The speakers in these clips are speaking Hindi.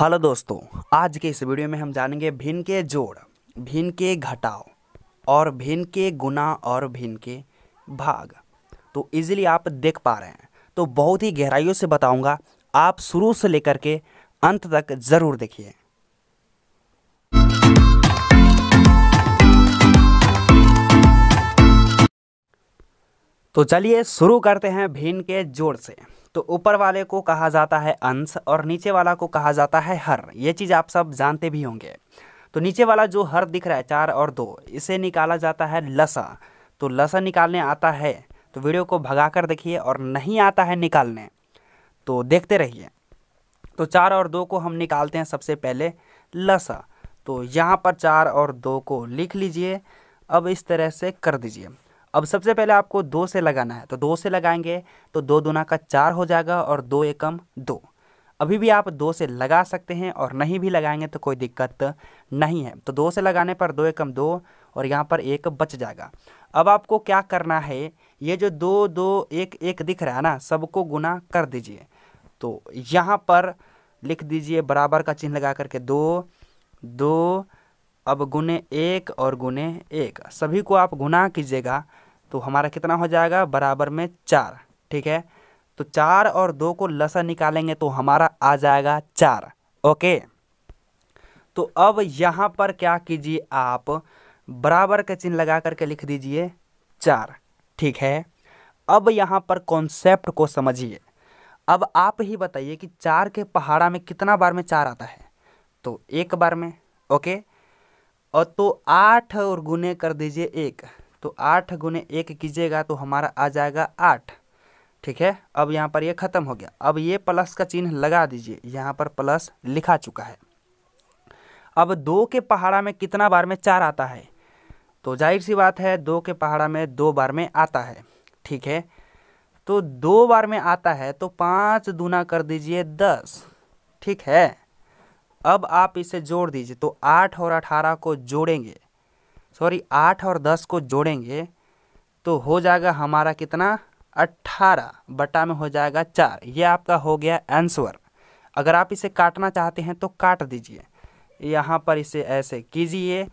हेलो दोस्तों आज के इस वीडियो में हम जानेंगे भिन्न के जोड़ भिन्न के घटाव और भिन्न के गुना और भिन्न के भाग तो इजीली आप देख पा रहे हैं तो बहुत ही गहराइयों से बताऊंगा आप शुरू से लेकर के अंत तक ज़रूर देखिए तो चलिए शुरू करते हैं भिन्न के जोड़ से तो ऊपर वाले को कहा जाता है अंश और नीचे वाला को कहा जाता है हर ये चीज़ आप सब जानते भी होंगे तो नीचे वाला जो हर दिख रहा है चार और दो इसे निकाला जाता है लसा तो लसा निकालने आता है तो वीडियो को भगा कर देखिए और नहीं आता है निकालने तो देखते रहिए तो चार और दो को हम निकालते हैं सबसे पहले लसा तो यहाँ पर चार और दो को लिख लीजिए अब इस तरह से कर दीजिए अब सबसे पहले आपको दो से लगाना है तो दो से लगाएंगे तो दो दुना का चार हो जाएगा और दो एकम दो अभी भी आप दो से लगा सकते हैं और नहीं भी लगाएंगे तो कोई दिक्कत नहीं है तो दो से लगाने पर दो एकम दो और यहाँ पर एक बच जाएगा अब आपको क्या करना है ये जो दो दो एक एक दिख रहा है ना सबको गुना कर दीजिए तो यहाँ पर लिख दीजिए बराबर का चिन्ह लगा करके दो दो अब गुने एक और गुने एक सभी को आप गुना कीजिएगा तो हमारा कितना हो जाएगा बराबर में चार ठीक है तो चार और दो को लसा निकालेंगे तो हमारा आ जाएगा चार ओके तो अब यहाँ पर क्या कीजिए आप बराबर का चिन्ह लगा करके लिख दीजिए चार ठीक है अब यहाँ पर कॉन्सेप्ट को समझिए अब आप ही बताइए कि चार के पहाड़ा में कितना बार में चार आता है तो एक बार में ओके और तो आठ और गुने कर दीजिए एक तो आठ गुने एक कीजिएगा तो हमारा आ जाएगा आठ ठीक है अब यहाँ पर ये यह ख़त्म हो गया अब ये प्लस का चिन्ह लगा दीजिए यहाँ पर प्लस लिखा चुका है अब दो के पहाड़ा में कितना बार में चार आता है तो जाहिर सी बात है दो के पहाड़ा में दो बार में आता है ठीक है तो दो बार में आता है तो पाँच दूना कर दीजिए दस ठीक है अब आप इसे जोड़ दीजिए तो आठ और अठारह को जोड़ेंगे सॉरी आठ और दस को जोड़ेंगे तो हो जाएगा हमारा कितना अट्ठारह बटा में हो जाएगा चार ये आपका हो गया आंसर अगर आप इसे काटना चाहते हैं तो काट दीजिए यहाँ पर इसे ऐसे कीजिए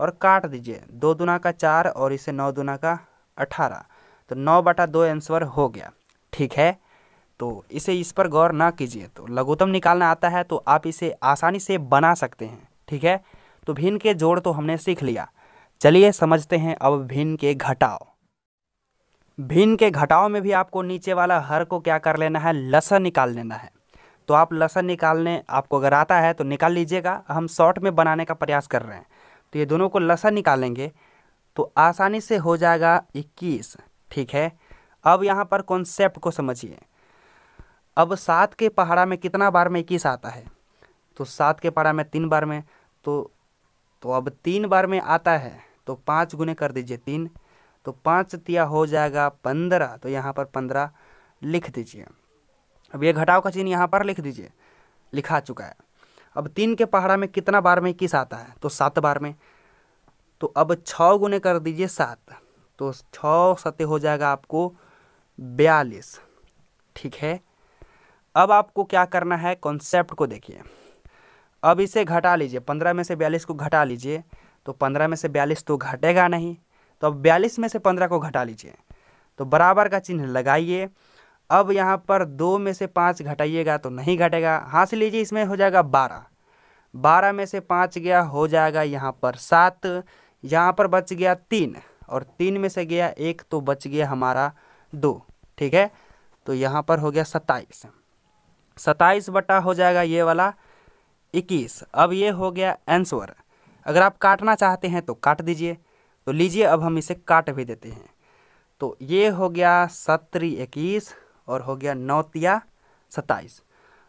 और काट दीजिए दो दुना का चार और इसे नौ दुना का अठारह तो नौ बटा दो आंसर हो गया ठीक है तो इसे इस पर गौर ना कीजिए तो लघुतम निकालना आता है तो आप इसे आसानी से बना सकते हैं ठीक है तो भिन्न के जोड़ तो हमने सीख लिया चलिए समझते हैं अब भिन्न के घटाव भिन्न के घटाव में भी आपको नीचे वाला हर को क्या कर लेना है लसन निकाल लेना है तो आप लसन निकालने आपको अगर आता है तो निकाल लीजिएगा हम शॉर्ट में बनाने का प्रयास कर रहे हैं तो ये दोनों को लसन निकालेंगे तो आसानी से हो जाएगा इक्कीस ठीक है अब यहाँ पर कॉन्सेप्ट को समझिए अब सात के पहाड़ा में कितना बार में इक्कीस आता है तो सात के पहाड़ा में तीन बार में तो तो अब तीन बार में आता है तो पाँच गुने कर दीजिए तीन तो पाँच तिया हो जाएगा पंद्रह तो यहाँ पर पंद्रह लिख दीजिए अब ये घटाव का चिन्ह यहाँ पर लिख दीजिए लिखा चुका है अब तीन के पहाड़ा में कितना बार में किस आता है तो सात बार में तो अब छः गुने कर दीजिए सात तो छ सत्य हो जाएगा आपको बयालीस ठीक है अब आपको क्या करना है कॉन्सेप्ट को देखिए अब इसे घटा लीजिए पंद्रह में से बयालीस को घटा लीजिए तो पंद्रह में से बयालीस तो घटेगा नहीं तो अब बयालीस में से पंद्रह को घटा लीजिए तो बराबर का चिन्ह लगाइए अब यहाँ पर दो में से पाँच घटाइएगा तो नहीं घटेगा हाँ से लीजिए इसमें हो जाएगा बारह बारह में से पाँच गया हो जाएगा यहाँ पर सात यहाँ पर बच गया तीन और तीन में से गया एक तो बच गया हमारा दो ठीक है तो यहाँ पर हो गया सत्ताईस सत्ताईस बटा हो जाएगा ये वाला इक्कीस अब ये हो गया आंसर अगर आप काटना चाहते हैं तो काट दीजिए तो लीजिए अब हम इसे काट भी देते हैं तो ये हो गया सत्री इक्कीस और हो गया नौतिया सत्ताईस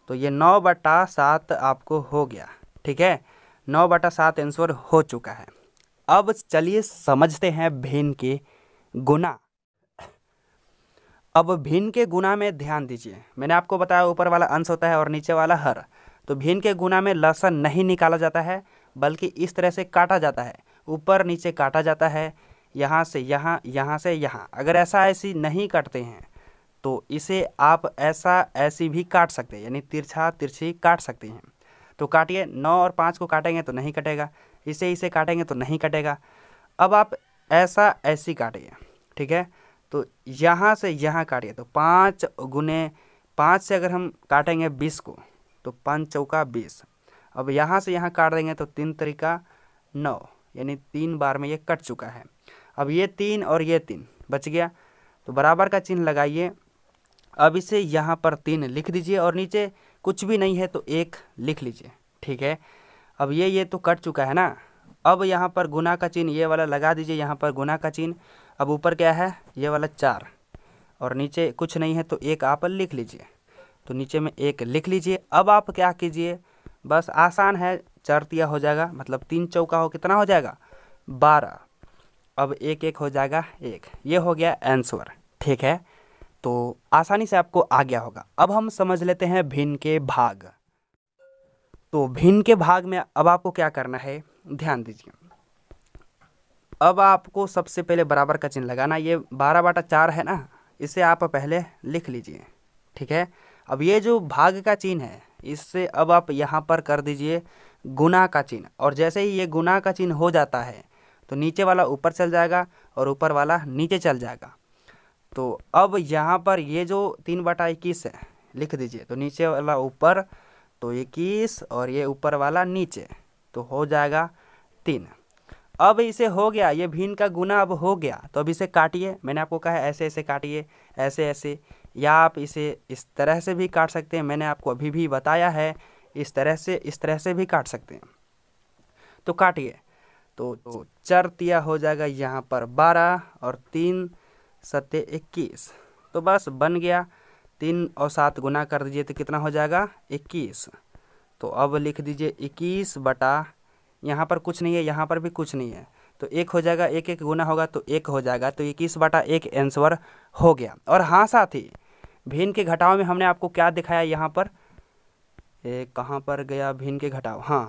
तो ये नौ बटा सात आपको हो गया ठीक है नौ बटा सात आंसर हो चुका है अब चलिए समझते हैं भिन्न के गुना अब भिन्न के गुना में ध्यान दीजिए मैंने आपको बताया ऊपर वाला अंश होता है और नीचे वाला हर तो भिन्न के गुना में लसन नहीं निकाला जाता है बल्कि इस तरह से काटा जाता है ऊपर नीचे काटा जाता है यहाँ से यहाँ यहाँ से यहाँ अगर ऐसा ऐसी नहीं काटते हैं तो इसे आप ऐसा ऐसी भी काट सकते हैं यानी तिरछा तिरछी काट सकते हैं तो काटिए नौ और पाँच को काटेंगे तो नहीं कटेगा इसे इसे काटेंगे तो नहीं कटेगा अब आप ऐसा ऐसी काटिए ठीक है तो यहाँ से यहाँ काटिए तो पाँच गुने पाँच से अगर हम काटेंगे बीस को तो पाँच चौका बीस अब यहाँ से यहाँ काट देंगे तो तीन तरीका नौ यानी तीन बार में ये कट चुका है अब ये तीन और ये तीन बच गया तो बराबर का चिन्ह लगाइए अब इसे यहाँ पर तीन लिख दीजिए और नीचे कुछ भी नहीं है तो एक लिख लीजिए ठीक है अब ये ये तो कट चुका है ना अब यहाँ पर गुना का चिन्ह ये वाला लगा दीजिए यहाँ पर गुना का चिन्ह अब ऊपर क्या है ये वाला चार और नीचे कुछ नहीं है तो एक आप लिख लीजिए तो नीचे में एक लिख लीजिए अब आप क्या कीजिए बस आसान है चार तिया हो जाएगा मतलब तीन चौका हो कितना हो जाएगा बारह अब एक एक हो जाएगा एक ये हो गया आंसर ठीक है तो आसानी से आपको आ गया होगा अब हम समझ लेते हैं भिन्न के भाग तो भिन्न के भाग में अब आपको क्या करना है ध्यान दीजिए अब आपको सबसे पहले बराबर का चिन्ह लगाना ये बारह बाटा चार है ना इसे आप पहले लिख लीजिए ठीक है अब ये जो भाग का चिन्ह है इससे अब आप यहाँ पर कर दीजिए गुना का चिन्ह और जैसे ही ये गुना का चिन्ह हो जाता है तो नीचे वाला ऊपर चल जाएगा और ऊपर वाला नीचे चल जाएगा तो अब यहाँ पर ये जो तीन बटा इक्कीस है लिख दीजिए तो नीचे वाला ऊपर तो इक्कीस और ये ऊपर वाला नीचे तो हो जाएगा तीन अब इसे हो गया ये भीन का गुना अब हो गया तो अब इसे काटिए मैंने आपको कहा ऐसे ऐसे काटिए ऐसे ऐसे या आप इसे इस तरह से भी काट सकते हैं मैंने आपको अभी भी बताया है इस तरह से इस तरह से भी काट सकते हैं तो काटिए तो, तो तिया हो जाएगा यहाँ पर बारह और तीन सत्य इक्कीस तो बस बन गया तीन और सात गुना कर दीजिए तो कितना हो जाएगा इक्कीस तो अब लिख दीजिए इक्कीस बटा यहाँ पर कुछ नहीं है यहाँ पर भी कुछ नहीं है तो एक हो जाएगा एक एक गुना होगा तो एक हो जाएगा तो इक्कीस बटा एक आंसर हो गया और हाँ साथ ही भिन्न के घटाव में हमने आपको क्या दिखाया यहाँ पर कहाँ पर गया भिन्न के घटाव हाँ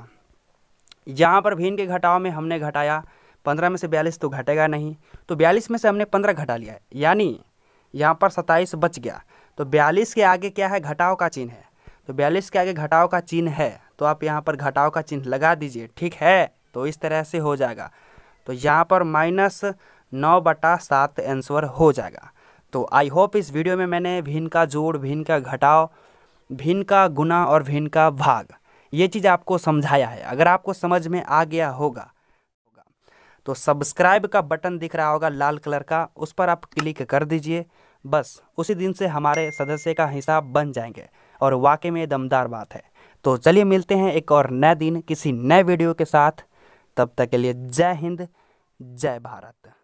यहाँ पर भिन्न के घटाव में हमने घटाया पंद्रह में से बयालीस तो घटेगा नहीं तो बयालीस में से हमने पंद्रह घटा लिया है यानी यहाँ पर सत्ताईस बच गया तो बयालीस के आगे क्या है घटाव का चिन्ह है तो बयालीस के आगे घटाव का चिन्ह है तो आप यहाँ पर घटाव का चिन्ह लगा दीजिए ठीक है तो इस तरह से हो जाएगा तो यहाँ पर माइनस नौ बटा सात आंसर हो जाएगा तो आई होप इस वीडियो में मैंने भिन्न का जोड़ भिन्न का घटाव भिन्न का गुना और भिन्न का भाग ये चीज़ आपको समझाया है अगर आपको समझ में आ गया होगा तो सब्सक्राइब का बटन दिख रहा होगा लाल कलर का उस पर आप क्लिक कर दीजिए बस उसी दिन से हमारे सदस्य का हिसाब बन जाएंगे और वाकई में दमदार बात है तो चलिए मिलते हैं एक और नए दिन किसी नए वीडियो के साथ तब तक के लिए जय हिंद जय भारत